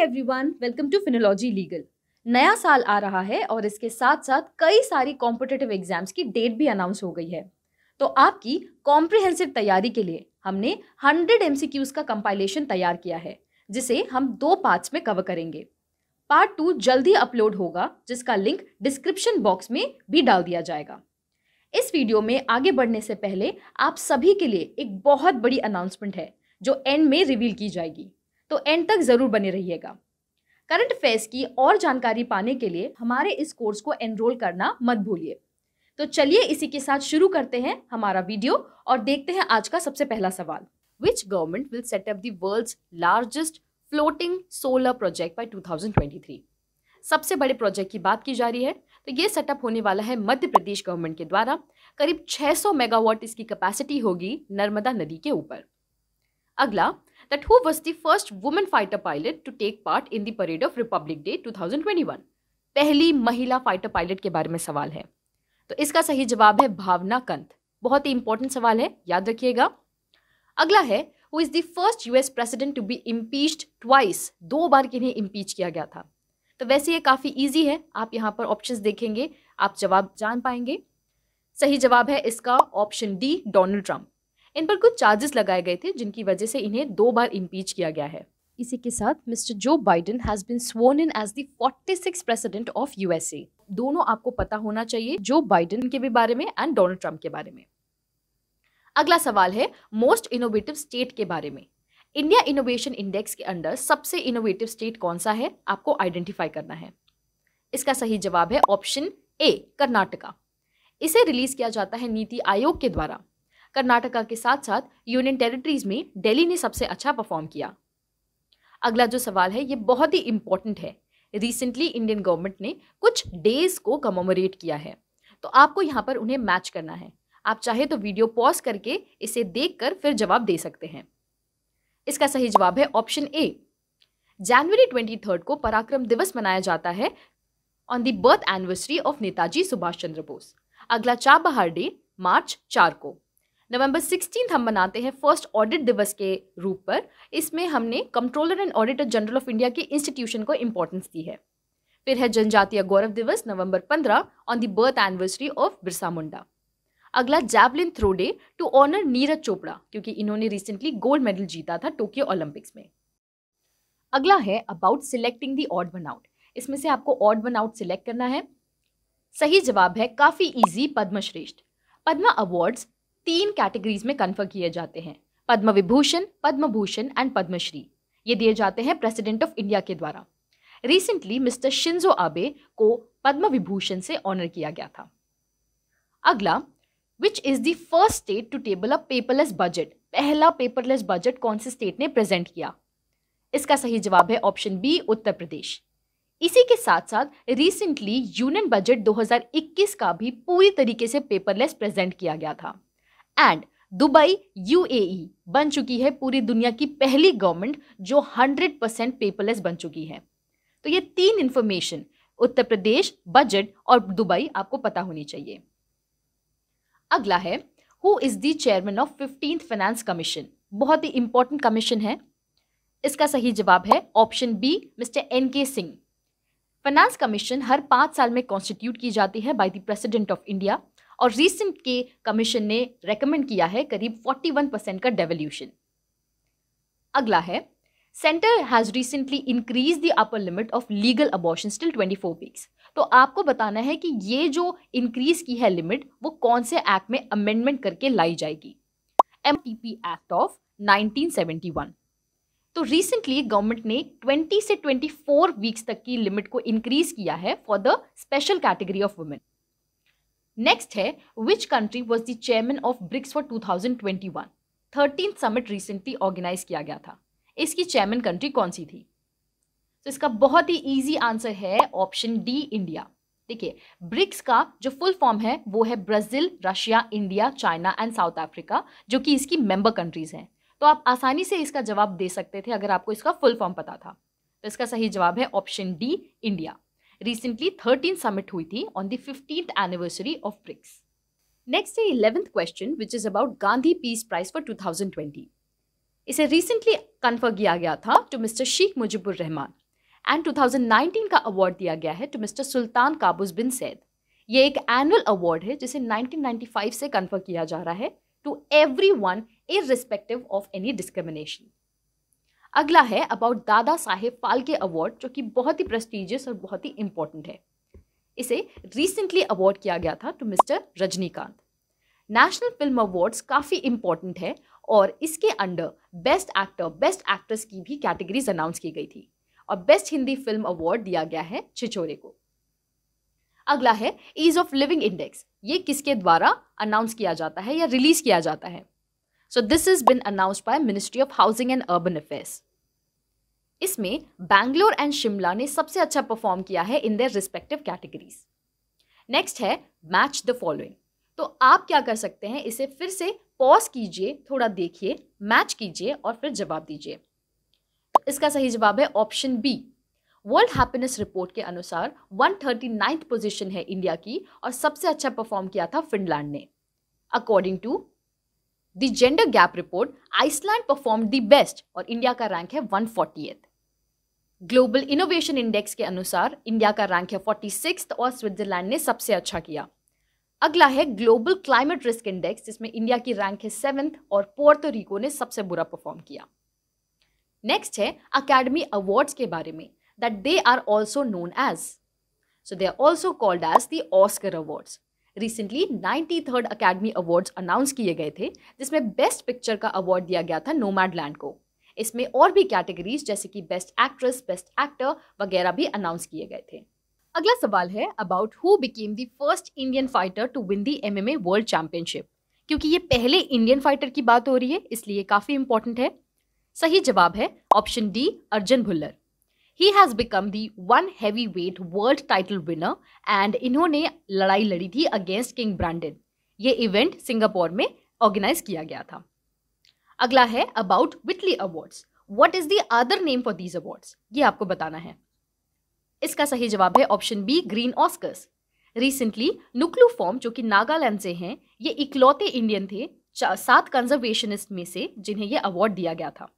Everyone welcome to Finology legal नया साल आ रहा है और इसके साथ साथ कई सारी कॉम्पिटेटिव एग्जाम्स की डेट भी अनाउंस हो गई है तो आपकी कॉम्प्रिहेंसिव तैयारी के लिए हमने 100 एम का कंपाइलेशन तैयार किया है जिसे हम दो पार्ट्स में कवर करेंगे पार्ट टू जल्दी अपलोड होगा जिसका लिंक डिस्क्रिप्शन बॉक्स में भी डाल दिया जाएगा इस वीडियो में आगे बढ़ने से पहले आप सभी के लिए एक बहुत बड़ी अनाउंसमेंट है जो एंड में रिवील की जाएगी तो एंड तक ज़रूर बने रहिएगा करंट अफेयर्स की और जानकारी पाने के लिए हमारे इस कोर्स को एनरोल करना मत भूलिए तो चलिए इसी के साथ शुरू करते हैं हमारा वीडियो और देखते हैं आज का सबसे पहला सवाल which government will set up the largest floating solar project by two सबसे बड़े प्रोजेक्ट की बात की जा रही है तो ये सेटअप होने वाला है मध्य प्रदेश गवर्नमेंट के द्वारा करीब 600 मेगावाट इसकी कैपेसिटी होगी नर्मदा नदी के ऊपर अगला that who was the first woman fighter pilot to take part in the parade of Republic Day 2021? पहली महिला फाइटर पायलट के बारे में सवाल है तो इसका सही जवाब है भावना कंत बहुत ही इंपॉर्टेंट सवाल है याद रखिएगा अगला है who is the first US president to be impeached twice दो बार किन्हें इम्पीच किया गया था तो वैसे ये काफ़ी ईजी है आप यहाँ पर ऑप्शन देखेंगे आप जवाब जान पाएंगे सही जवाब है इसका ऑप्शन डी डोनाल्ड ट्रंप इन पर कुछ चार्जेस लगाए गए थे जिनकी वजह से इन्हें दो बार इम्पीच किया गया है इसी के साथ mister Joe Biden has been sworn in as the 46 president of USA दोनों आपको पता होना चाहिए जो बाइडेन के भी बारे में एंड डोनाल्ड ट्रंप के बारे में अगला सवाल है मोस्ट इनोवेटिव स्टेट के बारे में इंडिया इनोवेशन इंडेक्स के अंडर सबसे इनोवेटिव स्टेट कौन सा है आपको आइडेंटिफाई करना है इसका सही जवाब है ऑप्शन ए कर्नाटका इसे रिलीज किया जाता है नीति आयोग के द्वारा कर्नाटका के साथ साथ यूनियन टेरिटरीज में दिल्ली ने सबसे अच्छा परफॉर्म किया अगला जो सवाल है ये बहुत ही इंपॉर्टेंट है रिसेंटली इंडियन गवर्नमेंट ने कुछ डेज को कमोमोरेट किया है तो आपको यहाँ पर उन्हें मैच करना है आप चाहे तो वीडियो पॉज करके इसे देख कर फिर जवाब दे सकते हैं इसका सही जवाब है ऑप्शन ए जनवरी ट्वेंटी थर्ड को पराक्रम दिवस मनाया जाता है on the birth anniversary of Netaji Subhash Chandra Bose अगला चाबहार डे मार्च चार को नवंबर सिक्सटीन हम मनाते हैं फर्स्ट ऑडिट दिवस के रूप पर इसमें हमने controller and auditor general of India के इंस्टीट्यूशन को इम्पोर्टेंस दी है फिर है जनजातीय गौरव दिवस नवंबर पंद्रह on the birth anniversary of Birsa Munda अगला javelin throw day to honour Neeraj Chopra क्योंकि इन्होंने रिसेंटली गोल्ड मेडल जीता था टोक्यो ओलंपिक्स में अगला है about selecting the odd one out इसमें से आपको ऑड वन आउट सिलेक्ट करना है सही जवाब है काफ़ी इजी पद्मश्रेष्ठ पद्मा अवार्ड्स तीन कैटेगरीज में कन्फर किए जाते हैं पद्म विभूषण पद्म भूषण एंड पद्मश्री ये दिए जाते हैं प्रेसिडेंट ऑफ इंडिया के द्वारा रिसेंटली मिस्टर शिंजो आबे को पद्म विभूषण से ऑनर किया गया था अगला which is the first state to table a paperless budget पहला पेपरलेस बजट कौन से स्टेट ने प्रेजेंट किया इसका सही जवाब है ऑप्शन बी उत्तर प्रदेश इसी के साथ साथ रिसेंटली यूनियन बजट 2021 का भी पूरी तरीके से पेपरलेस प्रेजेंट किया गया था एंड दुबई यूएई बन चुकी है पूरी दुनिया की पहली गवर्नमेंट जो 100 परसेंट पेपरलेस बन चुकी है तो ये तीन इंफॉर्मेशन उत्तर प्रदेश बजट और दुबई आपको पता होनी चाहिए अगला है who is the chairman of fifteenth finance commission बहुत ही इंपॉर्टेंट कमीशन है इसका सही जवाब है ऑप्शन बी मिस्टर एन के सिंह फाइनेंस कमीशन हर पाँच साल में कॉन्स्टिट्यूट की जाती है by the president of India और रिसेंट के कमीशन ने रेकमेंड किया है करीब 41 परसेंट का डेवल्यूशन अगला है centre has recently increase the upper limit of legal abortion till 24 weeks तो आपको बताना है कि ये जो इंक्रीज की है लिमिट वो कौन से एक्ट में अमेंडमेंट करके लाई जाएगी एम एक्ट ऑफ 1971 तो रिसेंटली गवर्नमेंट ने 20 से 24 वीक्स तक की लिमिट को इंक्रीज किया है for the special category of women next है which country was the chairman of BRICS for 2021 thirteen summit recently organise किया गया था इसकी चेयरमैन कंट्री कौन सी थी तो इसका बहुत ही ईजी आंसर है ऑप्शन डी इंडिया देखिए ब्रिक्स का जो फुल फॉर्म है वो है Brazil Russia India China and South Africa जो कि इसकी मेंबर कंट्रीज हैं तो आप आसानी से इसका जवाब दे सकते थे अगर आपको इसका फुल फॉर्म पता था तो इसका सही जवाब है option D India recently thirteen summit हुई थी on the fifteen anniversary of BRICS next है eleventh question which is about Gandhi peace prize for two thousand twenty इसे रिसेंटली कन्फर्म किया गया था to mister Sheikh Mujibur Rahman and two thousand nineteen का award दिया गया है to mister Sultan Qaboos bin Said ये एक एनुअल अवार्ड है जिसे नाइनटीन फाइव से कन्फर्म किया जा रहा है to everyone irrespective of any discrimination अगला है अबाउट दादा साहेब फाल्के अवार्ड जो कि बहुत ही प्रेस्टिजियस और बहुत ही इंपॉर्टेंट है इसे रिसेंटली अवार्ड किया गया था to mister Rajinikanth national film awards काफ़ी इंपॉर्टेंट है और इसके under best actor best actress की भी कैटेगरीज अनाउंस की गई थी और बेस्ट हिंदी फिल्म अवार्ड दिया गया है छिचोरे को अगला है ईज ऑफ लिविंग इंडेक्स ये किसके द्वारा अनाउंस किया जाता है या रिलीज किया जाता है so this is been announced by ministry of housing and urban affairs इसमें बैंगलोर एंड शिमला ने सबसे अच्छा परफॉर्म किया है in their respective categories next है मैच द फॉलोइंग तो आप क्या कर सकते हैं इसे फिर से पॉज कीजिए थोड़ा देखिए मैच कीजिए और फिर जवाब दीजिए तो इसका सही जवाब है option B world happiness report के अनुसार नाइन्थ पोजिशन है इंडिया की और सबसे अच्छा परफॉर्म किया था फिनलैंड ने according to the gender gap report Iceland perform the best और इंडिया का रैंक है वन ग्लोबल इनोवेशन इंडेक्स के अनुसार इंडिया का रैंक है फोर्टी और स्विट्जरलैंड ने सबसे अच्छा किया अगला है ग्लोबल क्लाइमेट रिस्क इंडेक्स जिसमें इंडिया की रैंक है सेवन्थ और पोर्टो रिको ने सबसे बुरा परफॉर्म किया नेक्स्ट है अकेडमी अवार्ड्स के बारे में that they are also known as so they are also called as the Oscar awards recently ninety third academy awards announce किए गए थे जिसमें बेस्ट पिक्चर का अवार्ड दिया गया था नोमैड लैंड को इसमें और भी कैटेगरीज जैसे कि बेस्ट एक्ट्रेस बेस्ट एक्टर वगैरह भी अनाउंस किए गए थे अगला सवाल है about who became the first Indian fighter to win the a world championship क्योंकि ये पहले इंडियन फाइटर की बात हो रही है इसलिए काफ़ी इंपॉर्टेंट है सही जवाब है option D Arjun Bhullar he has become the one heavyweight world title winner and इन्होंने लड़ाई लड़ी थी अगेंस्ट किंग Brandon. ये इवेंट Singapore में ऑर्गेनाइज किया गया था अगला है about Whitley Awards. What is the other name for these awards? ये आपको बताना है इसका सही जवाब है option B green Oscars recently नुकलू फॉर्म जो कि नागालैंड से हैं ये इकलौते इंडियन थे सात कंजर्वेशनिस्ट में से जिन्हें यह अवार्ड दिया गया था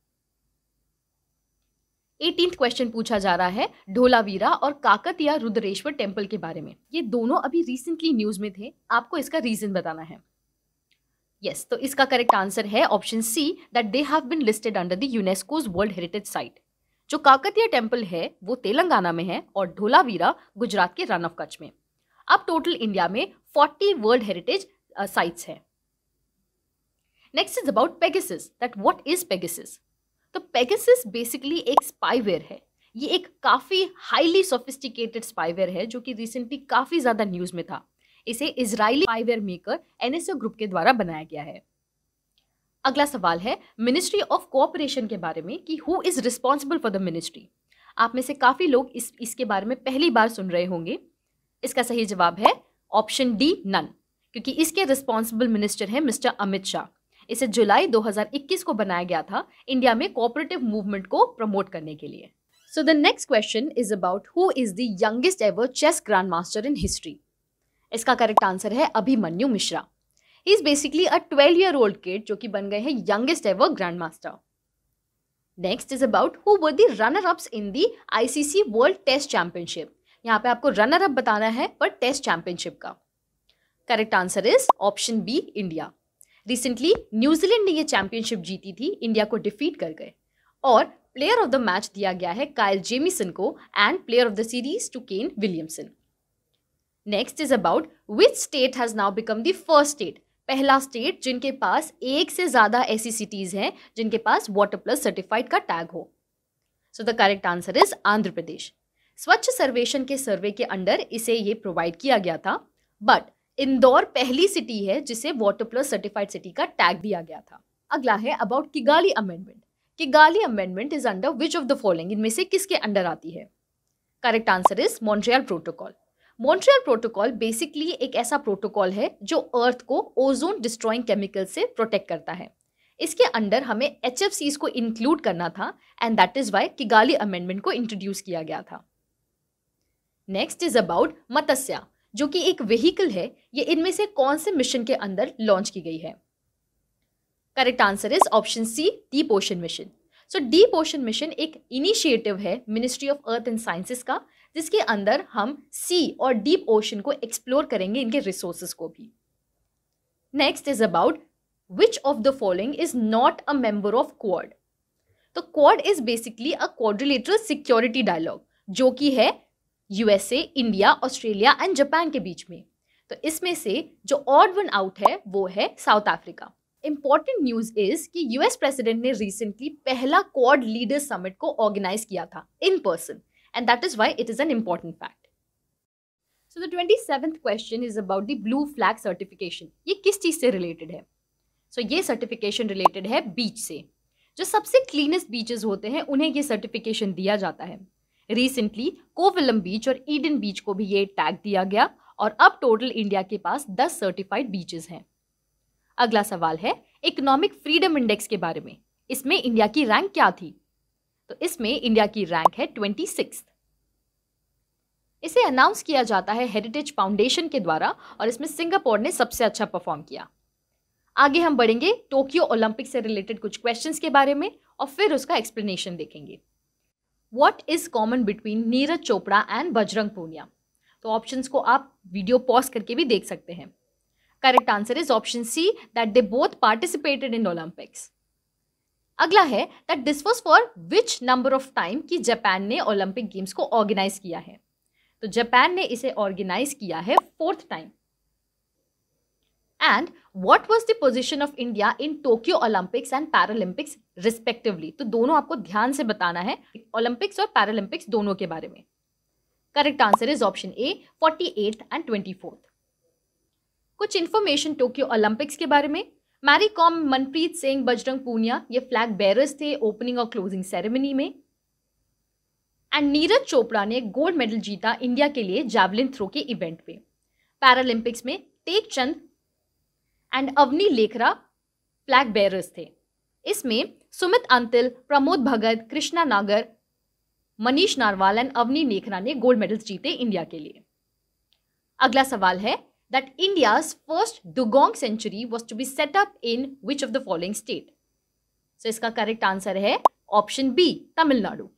एटीन क्वेश्चन पूछा जा रहा है ढोलावीरा और काकतिया रुद्रेश्वर टेम्पल के बारे में ये दोनों अभी रिसेंटली न्यूज में थे आपको इसका रीजन बताना है यस yes, तो इसका करेक्ट आंसर है option C that they have been listed under the UNESCO's world heritage site जो काकतिया टेम्पल है वो तेलंगाना में है और ढोलावीरा गुजरात के रन ऑफ कच्छ में अब टोटल इंडिया में फोर्टी वर्ल्ड हेरिटेज साइट्स हैं next is about Pegasus that what is Pegasus तो पेगासस बेसिकली एक स्पाईवेयर है ये एक काफ़ी हाईली सोफिस्टिकेटेड स्पाईवेयर है जो कि रिसेंटली काफ़ी ज़्यादा न्यूज़ में था इसे Israeli spyware maker NSO group के द्वारा बनाया गया है अगला सवाल है मिनिस्ट्री ऑफ कोऑपरेशन के बारे में कि who is responsible for the ministry आप में से काफ़ी लोग इस इसके बारे में पहली बार सुन रहे होंगे इसका सही जवाब है ऑप्शन डी नन क्योंकि इसके रिस्पॉन्सिबल मिनिस्टर हैं मिस्टर अमित शाह इसे जुलाई 2021 को बनाया गया था इंडिया में कोऑपरेटिव मूवमेंट को प्रमोट करने के लिए so the next question is about who is the youngest ever chess grandmaster in history इसका करेक्ट आंसर है Abhimanyu Mishra he is basically a twelve year old kid जो कि बन गए हैं youngest ever grandmaster next is about who were the runner ups in the ICC world test championship यहाँ पे आपको रनर अप बताना है पर टेस्ट चैंपियनशिप का correct answer is option B India recently New Zealand ने यह चैंपियनशिप जीती थी इंडिया को डिफीट कर गए और प्लेयर ऑफ द मैच दिया गया है कायल जेमिसन को and player of the series to Kane Williamson next is about which state has now become the first state पहला स्टेट जिनके पास एक से ज़्यादा ऐसी सिटीज़ हैं जिनके पास वाटर प्लस सर्टिफाइड का टैग हो so the correct answer is Andhra Pradesh Swachh Survekshan के सर्वे के अंडर इसे ये प्रोवाइड किया गया था बट इंदौर पहली सिटी है जिसे वाटर प्लस सर्टिफाइड सिटी का टैग दिया गया था अगला है about Kigali amendment Kigali amendment is under which of the following इनमें से किसके अंडर आती है correct answer is Montreal protocol Montreal protocol basically एक ऐसा प्रोटोकॉल है जो अर्थ को ओजोन डिस्ट्रॉइंग केमिकल से प्रोटेक्ट करता है इसके अंडर हमें एच को इंक्लूड करना था and that is why Kigali amendment को इंट्रोड्यूस किया गया था नेक्स्ट इज अबाउट मत्स्या जो कि एक व्हीकल है ये इनमें से कौन से मिशन के अंदर लॉन्च की गई है correct answer is option C deep ocean mission so deep ocean mission एक इनिशिएटिव है ministry of earth and sciences का जिसके अंदर हम सी और डीप ओशन को एक्सप्लोर करेंगे इनके रिसोर्सेस को भी next is about which of the following is not a member of Quad तो Quad is basically a quadrilateral security dialogue जो कि है USA India Australia and Japan के बीच में तो इसमें से जो ऑड वन आउट है वो है South Africa important news is कि यूएस प्रेसिडेंट ने रिसेंटली पहला क्वाड लीडर समिट को ऑर्गेनाइज किया था in person and that is why it is an important fact so the twenty seventh question is about the blue flag certification ये किस चीज़ से रिलेटेड है सो so, ये सर्टिफिकेशन रिलेटेड है बीच से जो सबसे क्लीनेस्ट बीचेस होते हैं उन्हें ये सर्टिफिकेशन दिया जाता है रिसेंटली कोविलम बीच और ईडन बीच को भी ये टैग दिया गया और अब टोटल इंडिया के पास 10 सर्टिफाइड बीचेस हैं अगला सवाल है इकोनॉमिक फ्रीडम इंडेक्स के बारे में इसमें इंडिया की रैंक क्या थी तो इसमें इंडिया की रैंक है ट्वेंटी इसे अनाउंस किया जाता है हेरिटेज फाउंडेशन के द्वारा और इसमें सिंगापुर ने सबसे अच्छा परफॉर्म किया आगे हम बढ़ेंगे टोक्यो ओलंपिक से रिलेटेड कुछ क्वेश्चंस के बारे में और फिर उसका एक्सप्लेनेशन देखेंगे what is common between Neeraj Chopra and Bajrang Punia तो ऑप्शंस को आप वीडियो पॉज करके भी देख सकते हैं correct answer is option C that they both participated in Olympics अगला है that this was for which number of time कि जापान ने ओलंपिक गेम्स को ऑर्गेनाइज किया है तो जापान ने इसे ऑर्गेनाइज किया है fourth time and what was the position of India in Tokyo Olympics and Paralympics respectively तो दोनों आपको ध्यान से बताना है ओलंपिक्स और पैरालंपिक्स दोनों के बारे में correct answer is option A forty eight and twenty fourth कुछ इन्फॉर्मेशन टोक्यो ओलंपिक्स के बारे में मैरी कॉम मनप्रीत सिंह बजरंग पूनिया ये फ्लैग बेरर्स थे ओपनिंग और क्लोजिंग सेरेमनी में एंड नीरज चोपड़ा ने गोल्ड मेडल जीता इंडिया के लिए जैवलिन थ्रो के इवेंट में पैरालंपिक्स में Tek Chand and Avani Lekhara flag bearers थे इसमें सुमित अंतिल प्रमोद भगत कृष्णा नागर मनीष नारवाल एंड अवनी नेखरा ने गोल्ड मेडल्स जीते इंडिया के लिए अगला सवाल है that India first dugong sanctuary was to be set up in which of the following state so इसका करेक्ट आंसर है ऑप्शन बी तमिलनाडु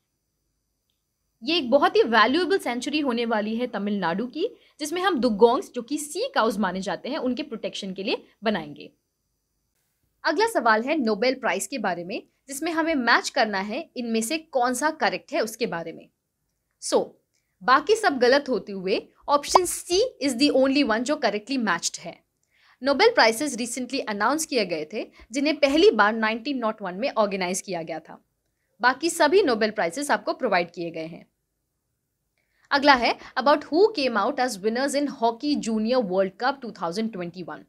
ये एक बहुत ही वैल्यूएबल सेंचुरी होने वाली है तमिलनाडु की जिसमें हम दुगोंग्स जो कि सी काउज माने जाते हैं उनके प्रोटेक्शन के लिए बनाएंगे अगला सवाल है नोबेल प्राइज के बारे में जिसमें हमें मैच करना है इनमें से कौन सा करेक्ट है उसके बारे में सो so, बाकी सब गलत होते हुए option C is the only one जो करेक्टली मैच्ड है नोबेल प्राइजेस रिसेंटली अनाउंस किए गए थे जिन्हें पहली बार 1901 में ऑर्गेनाइज किया गया था बाकी सभी नोबेल प्राइजेस आपको प्रोवाइड किए गए हैं अगला है about who came out as winners in hockey junior world cup 2021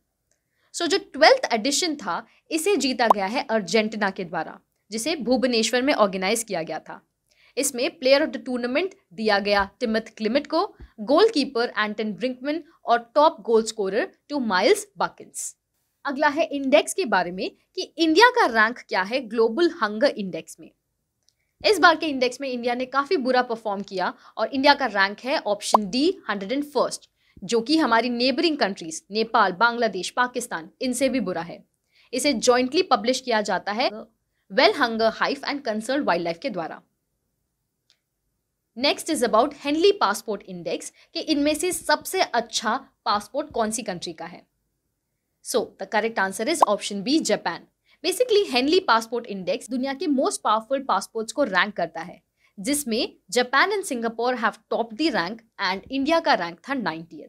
so जो ट्वेल्थ एडिशन था इसे जीता गया है अर्जेंटीना के द्वारा जिसे भुवनेश्वर में ऑर्गेनाइज किया गया था इसमें प्लेयर ऑफ द टूर्नामेंट दिया गया टिमथ क्लिमिट को गोलकीपर एंटन ब्रिंकमन और top goal scorer to Miles Bukkens अगला है इंडेक्स के बारे में कि इंडिया का रैंक क्या है ग्लोबल हंगर इंडेक्स में इस बार के इंडेक्स में इंडिया ने काफ़ी बुरा परफॉर्म किया और इंडिया का रैंक है option D hundred and first जो कि हमारी नेबरिंग कंट्रीज नेपाल बांग्लादेश पाकिस्तान इनसे भी बुरा है इसे जॉइंटली पब्लिश किया जाता है Welthungerhilfe and Concern Worldwide के द्वारा next is about Henley passport index कि इनमें से सबसे अच्छा पासपोर्ट कौन सी कंट्री का है so the correct answer is option B Japan basically Henley passport index दुनिया के मोस्ट पावरफुल पासपोर्ट्स को रैंक करता है जिसमें Japan and Singapore have top the rank and India का रैंक था ninety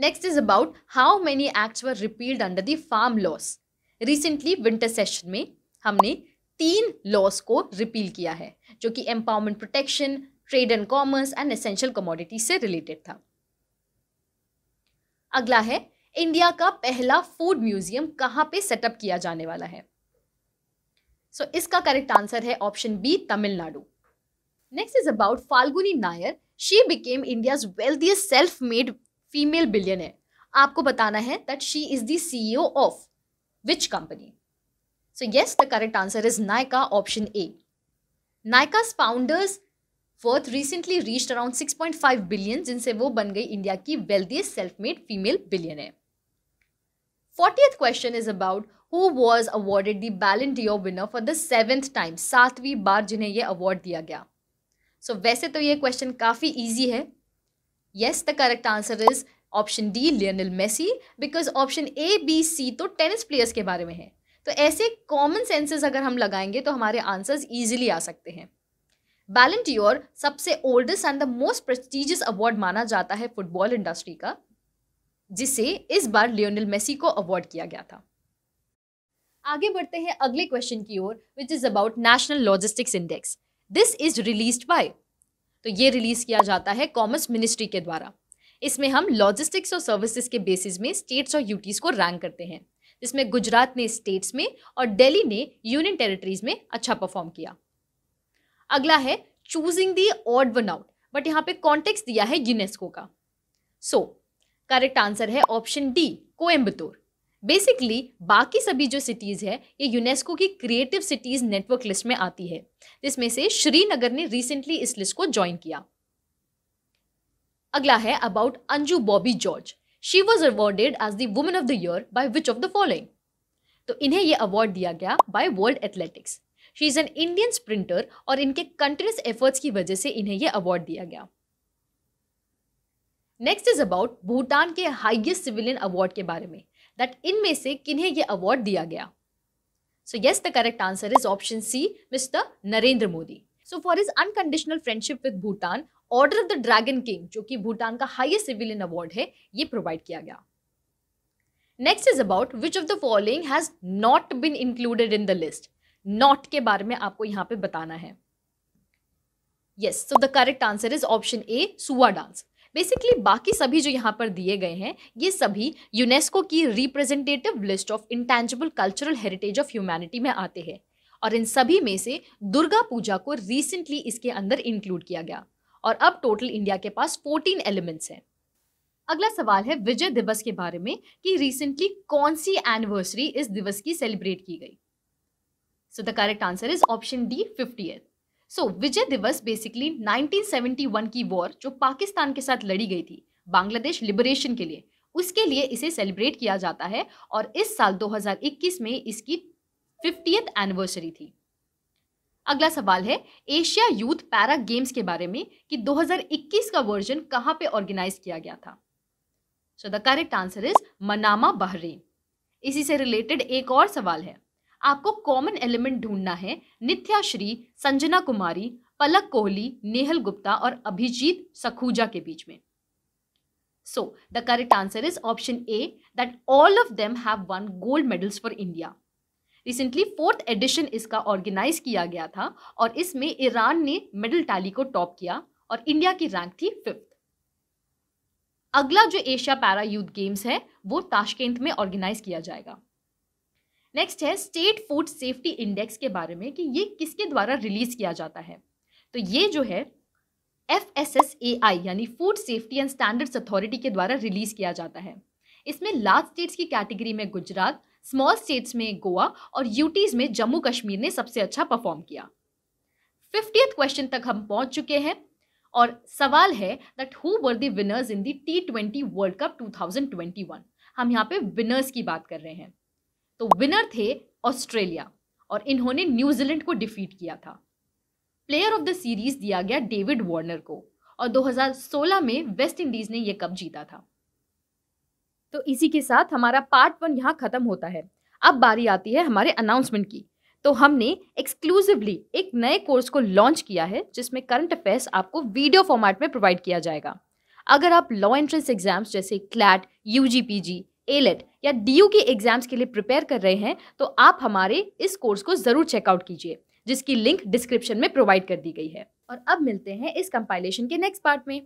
next is about how many acts were repealed under the farm laws recently winter session में हमने तीन लॉस को रिपील किया है जो कि empowerment protection trade and commerce and essential commodity से रिलेटेड था अगला है इंडिया का पहला फूड म्यूजियम कहाँ पे सेटअप किया जाने वाला है सो इसका करेक्ट आंसर है option B Tamil Nadu next is about Falguni Nayar she became India wealthiest self made female billion है आपको बताना है that she is the CEO of which company so yes the correct answer is Nykaa option A Nykaa founder's worth recently reached around 6.5 billion जिनसे वो बन गई India की wealthiest self made female billion है fortieth question is about who was awarded the Ballon d'Or winner for the seventh time सातवीं बार जिन्हें ये अवार्ड दिया गया सो so, वैसे तो ये क्वेश्चन काफ़ी ईजी है yes the correct answer is option D Lionel Messi because option A B C तो टेनिस प्लेयर्स के बारे में है तो ऐसे कॉमन सेंसेस अगर हम लगाएंगे तो हमारे आंसर्स ईजिली आ सकते हैं बैलेंटियोर सबसे oldest and the most prestigious award माना जाता है फुटबॉल इंडस्ट्री का जिसे इस बार लियोनल मेसी को अवार्ड किया गया था आगे बढ़ते हैं अगले क्वेश्चन की ओर which is about national logistics index this is release by तो ये रिलीज़ किया जाता है कॉमर्स मिनिस्ट्री के द्वारा इसमें हम लॉजिस्टिक्स और सर्विसेज के बेसिस में स्टेट्स और यूटीज़ को रैंक करते हैं जिसमें गुजरात ने स्टेट्स में और दिल्ली ने यूनियन टेरिटरीज में अच्छा परफॉर्म किया अगला है choosing the odd one out but यहाँ पे कॉन्टेक्स्ट दिया है यूनेस्को का सो करेक्ट आंसर है ऑप्शन डी कोयम्बतूर बेसिकली बाकी सभी जो सिटीज़ है ये यूनेस्को की क्रिएटिव सिटीज़ नेटवर्क लिस्ट में आती है जिसमें से श्रीनगर ने रिसेंटली इस लिस्ट को ज्वाइन किया अगला है about Anju Bobby George she was awarded as the of the year by which of the following तो इन्हें यह अवार्ड दिया गया by world athletics she is an Indian sprinter और इनके कंट्रीज एफर्ट्स की वजह से इन्हें यह अवार्ड दिया गया नेक्स्ट इज अबाउट भूटान के हाइएस्ट सिविलियन अवार्ड के बारे में दैट इनमें से किन्हें यह अवार्ड दिया गया so yes the correct answer is option C mister Narendra Modi so for his unconditional friendship with Bhutan order of the dragon king जो कि भूटान का हाइएस्ट सिविलियन अवार्ड है ये प्रोवाइड किया गया next is about which of the following has not been included in the list not के बारे में आपको यहाँ पे बताना है yes so the correct answer is option A Sua dance basically बाकी सभी जो यहाँ पर दिए गए हैं ये सभी यूनेस्को की representative list of intangible cultural heritage of humanity में आते हैं और इन सभी में से दुर्गा पूजा को रिसेंटली इसके अंदर इंक्लूड किया गया और अब टोटल इंडिया के पास 14 एलिमेंट्स हैं अगला सवाल है विजय दिवस के बारे में कि रिसेंटली कौन सी एनिवर्सरी इस दिवस की सेलिब्रेट की गई so the correct answer is option D fifty eighth so विजय दिवस बेसिकली 1971 की वॉर जो पाकिस्तान के साथ लड़ी गई थी बांग्लादेश लिबरेशन के लिए उसके लिए इसे सेलिब्रेट किया जाता है और इस साल 2021 में इसकी फिफ्टी एनिवर्सरी थी अगला सवाल है एशिया यूथ पैरा गेम्स के बारे में कि 2021 का वर्जन कहाँ पे ऑर्गेनाइज किया गया था so the correct answer is Manama Bahrain इसी से रिलेटेड एक और सवाल है आपको कॉमन एलिमेंट ढूंढना है श्री संजना कुमारी पलक कोहली नेहल गुप्ता और अभिजीत सखूजा के बीच में so the correct answer is option A that all of them have won gold medals for India recently fourth edition इसका ऑर्गेनाइज किया गया था और इसमें ईरान ने मेडल टैली को टॉप किया और इंडिया की रैंक थी फिफ्थ अगला जो एशिया पैरा यूथ गेम्स है वो ताशकेंट में ऑर्गेनाइज किया जाएगा नेक्स्ट है स्टेट फूड सेफ्टी इंडेक्स के बारे में कि ये किसके द्वारा रिलीज किया जाता है तो ये जो है F S S A I यानी food safety and standards authority के द्वारा रिलीज किया जाता है इसमें लार्ज स्टेट्स की कैटेगरी में गुजरात स्मॉल स्टेट्स में गोवा और यूटीज में जम्मू कश्मीर ने सबसे अच्छा परफॉर्म किया फिफ्टियथ क्वेश्चन तक हम पहुंच चुके हैं और सवाल है that who were the winners in the twenty world cup 2021 हम यहाँ पे विनर्स की बात कर रहे हैं तो विनर थे ऑस्ट्रेलिया और इन्होंने न्यूजीलैंड को डिफीट किया था प्लेयर ऑफ द सीरीज दिया गया डेविड वार्नर को और 2016 में वेस्ट इंडीज ने यह कप जीता था तो इसी के साथ हमारा पार्ट वन यहाँ खत्म होता है अब बारी आती है हमारे अनाउंसमेंट की तो हमने एक्सक्लूसिवली एक नए कोर्स को लॉन्च किया है जिसमें करंट अफेयर्स आपको वीडियो फॉर्मेट में प्रोवाइड किया जाएगा अगर आप लॉ एंट्रेंस एग्जाम्स जैसे CLAT U G P G AILET या डीयू के एग्ज़ाम्स के लिए प्रिपेयर कर रहे हैं तो आप हमारे इस कोर्स को ज़रूर चेकआउट कीजिए जिसकी लिंक डिस्क्रिप्शन में प्रोवाइड कर दी गई है और अब मिलते हैं इस कंपाइलेशन के नेक्स्ट पार्ट में